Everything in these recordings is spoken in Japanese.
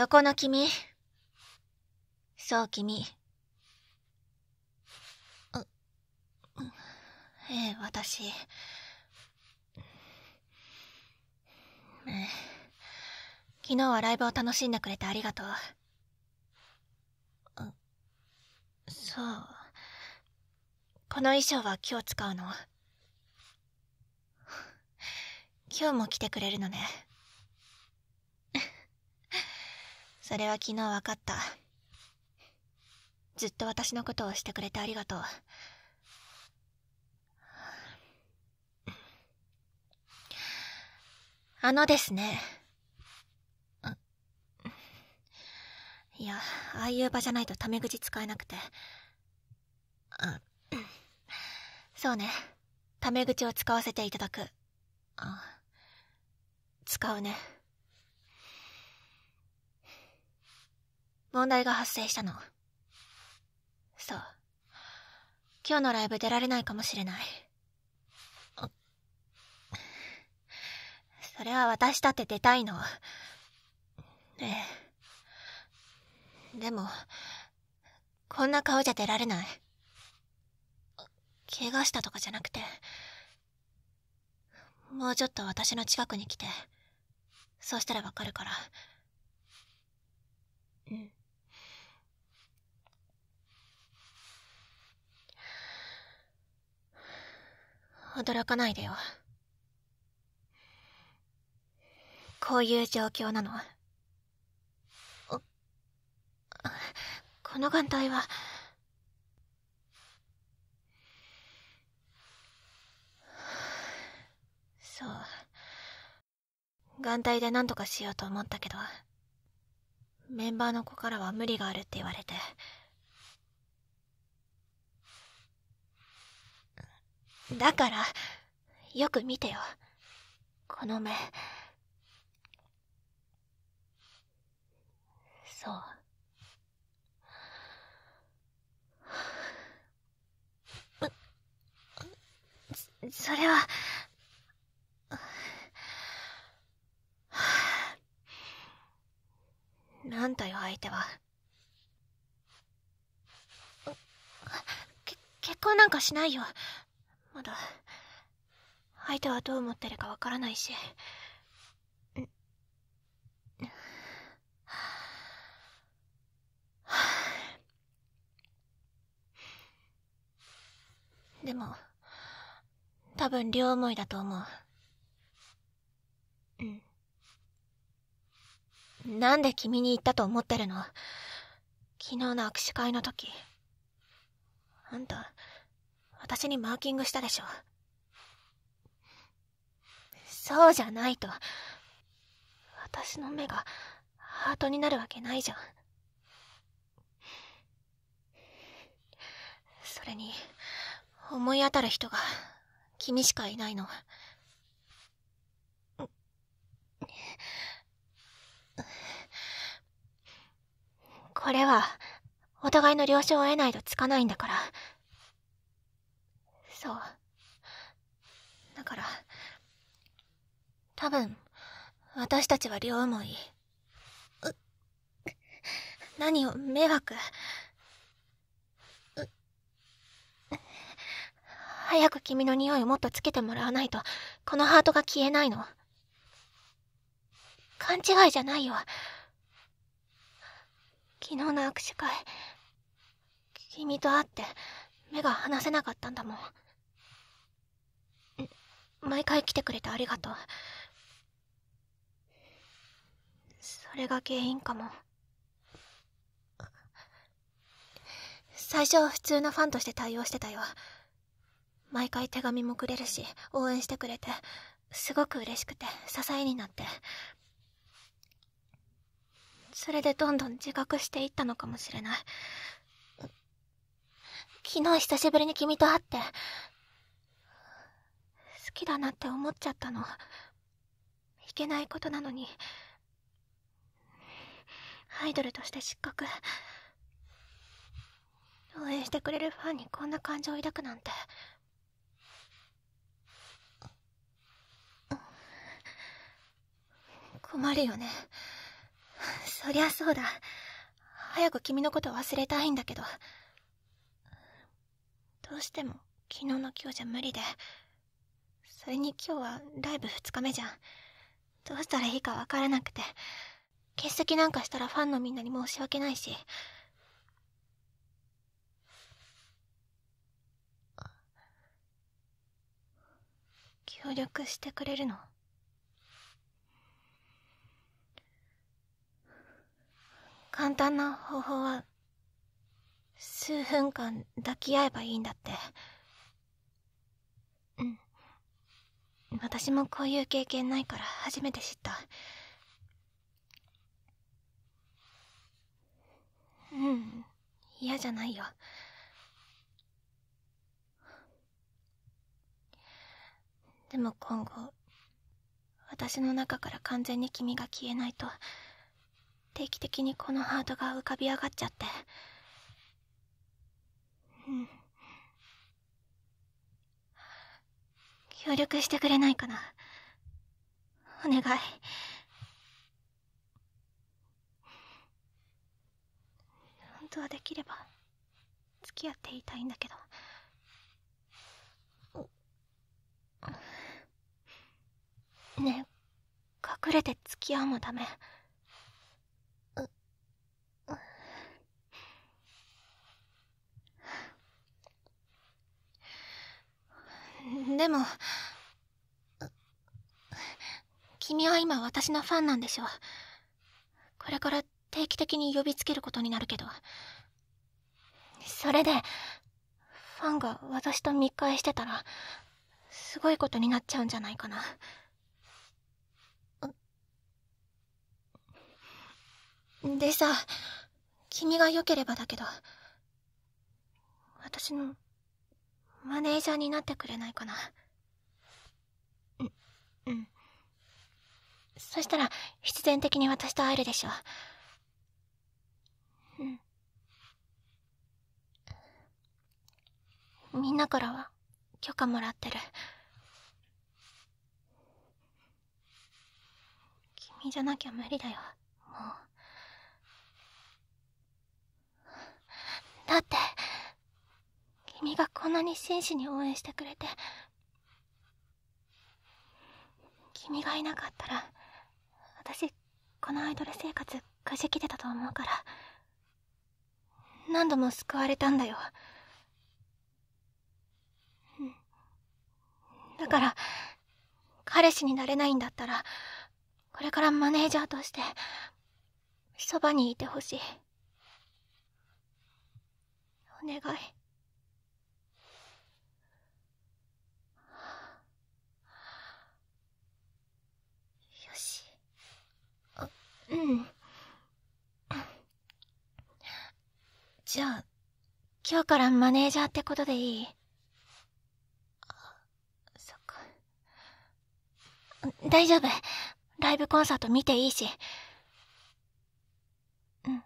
そこの君。そう君。ええ、私。昨日はライブを楽しんでくれてありがとう。そう。この衣装は今日使うの。今日も来てくれるのね。それは昨日分かった。ずっと私のことをしてくれてありがとう。あのですね。いや、ああいう場じゃないとタメ口使えなくて。あそうね。タメ口を使わせていただく。あ使うね。問題が発生したの。そう。今日のライブ出られないかもしれない。それは私だって出たいの。ねえ。でも、こんな顔じゃ出られない。怪我したとかじゃなくて、もうちょっと私の近くに来て、そうしたらわかるから。うん。驚かないでよ。こういう状況なの。この眼帯は、そう。眼帯で何とかしようと思ったけど、メンバーの子からは無理があるって言われて、だからよく見てよこの目そうそれはなんだよ相手はけ、結婚なんかしないよまだ相手はどう思ってるかわからないしでも多分両思いだと思ううんなんで君に言ったと思ってるの昨日の握手会の時あんた私にマーキングしたでしょ。そうじゃないと、私の目がハートになるわけないじゃん。それに、思い当たる人が君しかいないの。これは、お互いの了承を得ないとつかないんだから。多分、私たちは両思い。何を迷惑。早く君の匂いをもっとつけてもらわないと、このハートが消えないの。勘違いじゃないよ。昨日の握手会、君と会って目が離せなかったんだもん。毎回来てくれてありがとう。それが原因かも最初は普通のファンとして対応してたよ毎回手紙もくれるし応援してくれてすごく嬉しくて支えになってそれでどんどん自覚していったのかもしれない昨日久しぶりに君と会って好きだなって思っちゃったのいけないことなのにアイドルとして失格応援してくれるファンにこんな感情を抱くなんて困るよねそりゃそうだ早く君のこと忘れたいんだけどどうしても昨日の今日じゃ無理でそれに今日はライブ2日目じゃんどうしたらいいか分からなくて欠席なんかしたらファンのみんなに申し訳ないし協力してくれるの簡単な方法は数分間抱き合えばいいんだってうん私もこういう経験ないから初めて知ったうん嫌じゃないよでも今後私の中から完全に君が消えないと定期的にこのハートが浮かび上がっちゃってうん協力してくれないかなお願い当はできれば付き合っていたいんだけどねえ隠れて付き合うもダメでも君は今私のファンなんでしょこれから定期的に呼びつけることになるけどそれでファンが私と密会してたらすごいことになっちゃうんじゃないかなでさ君が良ければだけど私のマネージャーになってくれないかなうんうんそしたら必然的に私と会えるでしょみんなからは許可もらってる君じゃなきゃ無理だよもうだって君がこんなに真摯に応援してくれて君がいなかったら私このアイドル生活くじきてたと思うから何度も救われたんだよだから、彼氏になれないんだったら、これからマネージャーとして、そばにいてほしい。お願い。よし。あ、うん。じゃあ、今日からマネージャーってことでいい大丈夫。ライブコンサート見ていいし。うん。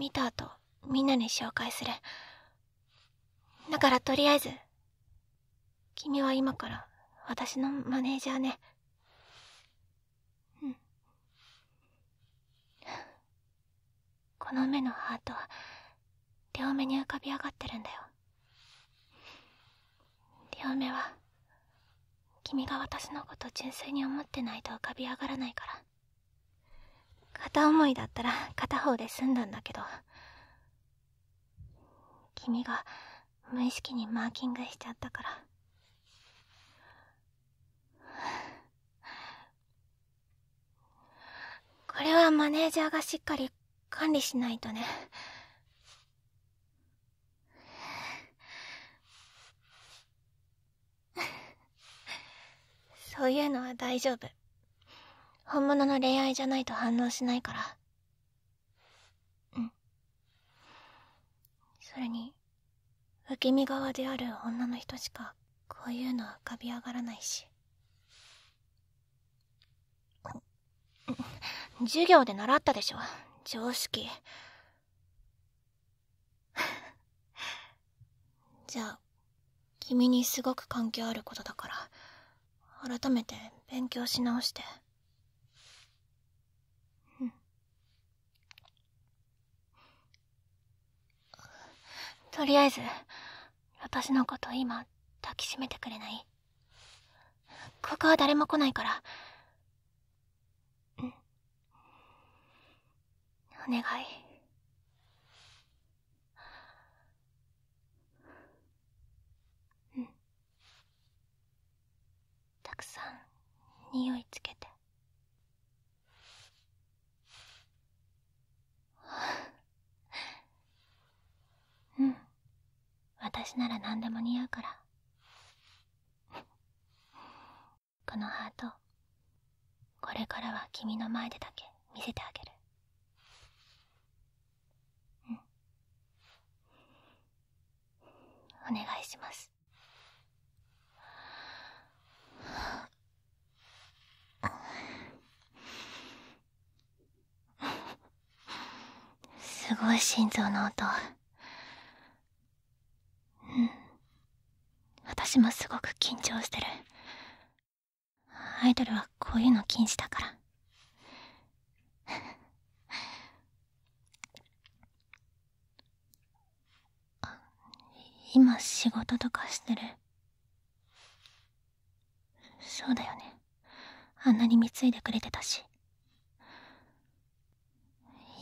見た後、みんなに紹介する。だからとりあえず、君は今から私のマネージャーね。うん。この目のハートは、両目に浮かび上がってるんだよ。両目は、君が私のこと純粋に思ってないと浮かび上がらないから片思いだったら片方で済んだんだけど君が無意識にマーキングしちゃったからこれはマネージャーがしっかり管理しないとねそういうのは大丈夫本物の恋愛じゃないと反応しないからうんそれに不気味側である女の人しかこういうのは浮かび上がらないし授業で習ったでしょ常識 じゃあ君にすごく関係あることだから改めて勉強し直してうんとりあえず私のこと今抱きしめてくれないここは誰も来ないからうんお願い匂いつけて うん私なら何でも似合うから このハートこれからは君の前でだけ見せてあげるうんお願いしますい心臓の音うん私もすごく緊張してるアイドルはこういうの禁止だから あ今仕事とかしてるそうだよねあんなに貢いでくれてたし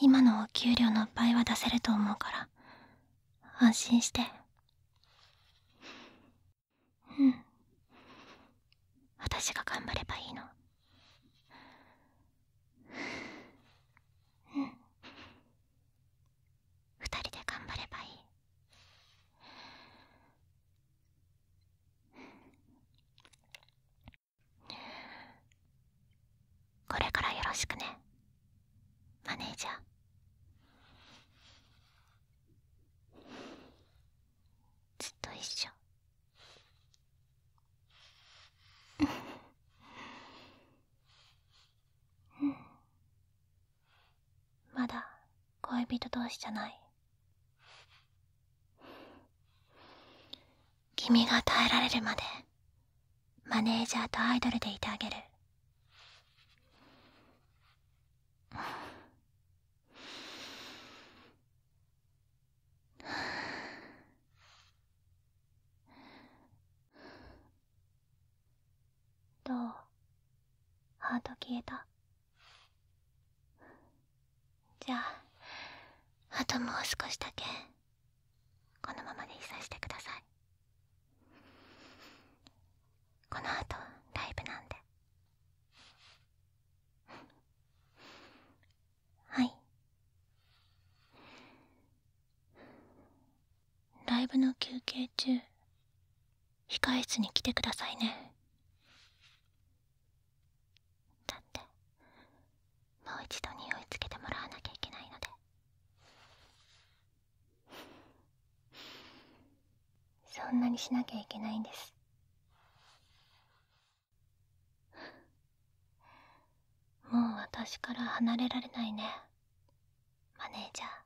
今のお給料の倍は出せると思うから安心してうん私が頑張ればいいの恋人同士じゃない君が耐えられるまでマネージャーとアイドルでいてあげるどうハート消えた少しだけこのままでいさしてくださいこのあとライブなんではいライブの休憩中控室に来てくださいねなきゃいけないんですもう私から離れられないねマネージャー